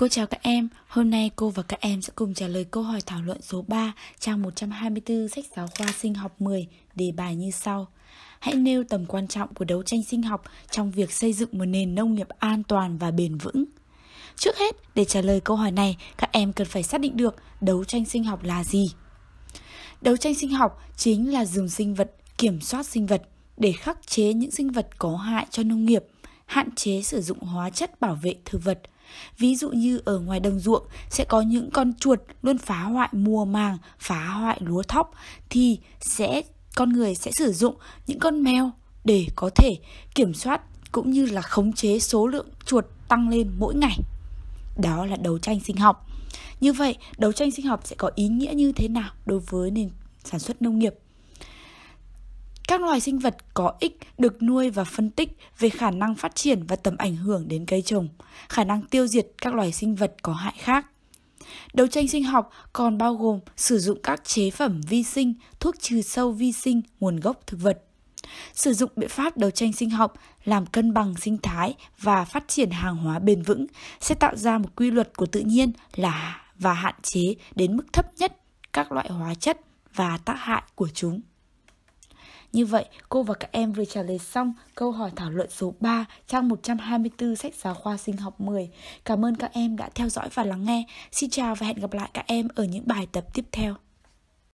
Cô chào các em, hôm nay cô và các em sẽ cùng trả lời câu hỏi thảo luận số 3 trang 124 sách giáo khoa sinh học 10 đề bài như sau. Hãy nêu tầm quan trọng của đấu tranh sinh học trong việc xây dựng một nền nông nghiệp an toàn và bền vững. Trước hết, để trả lời câu hỏi này, các em cần phải xác định được đấu tranh sinh học là gì. Đấu tranh sinh học chính là dùng sinh vật kiểm soát sinh vật để khắc chế những sinh vật có hại cho nông nghiệp, hạn chế sử dụng hóa chất bảo vệ thực vật – Ví dụ như ở ngoài đồng ruộng sẽ có những con chuột luôn phá hoại mùa màng, phá hoại lúa thóc thì sẽ con người sẽ sử dụng những con mèo để có thể kiểm soát cũng như là khống chế số lượng chuột tăng lên mỗi ngày. Đó là đấu tranh sinh học. Như vậy, đấu tranh sinh học sẽ có ý nghĩa như thế nào đối với nền sản xuất nông nghiệp? Các loài sinh vật có ích được nuôi và phân tích về khả năng phát triển và tầm ảnh hưởng đến cây trồng, khả năng tiêu diệt các loài sinh vật có hại khác. Đấu tranh sinh học còn bao gồm sử dụng các chế phẩm vi sinh, thuốc trừ sâu vi sinh, nguồn gốc thực vật. Sử dụng biện pháp đấu tranh sinh học làm cân bằng sinh thái và phát triển hàng hóa bền vững sẽ tạo ra một quy luật của tự nhiên là và hạn chế đến mức thấp nhất các loại hóa chất và tác hại của chúng. Như vậy, cô và các em vừa trả lời xong câu hỏi thảo luận số 3 trang 124 sách giáo khoa sinh học 10. Cảm ơn các em đã theo dõi và lắng nghe. Xin chào và hẹn gặp lại các em ở những bài tập tiếp theo.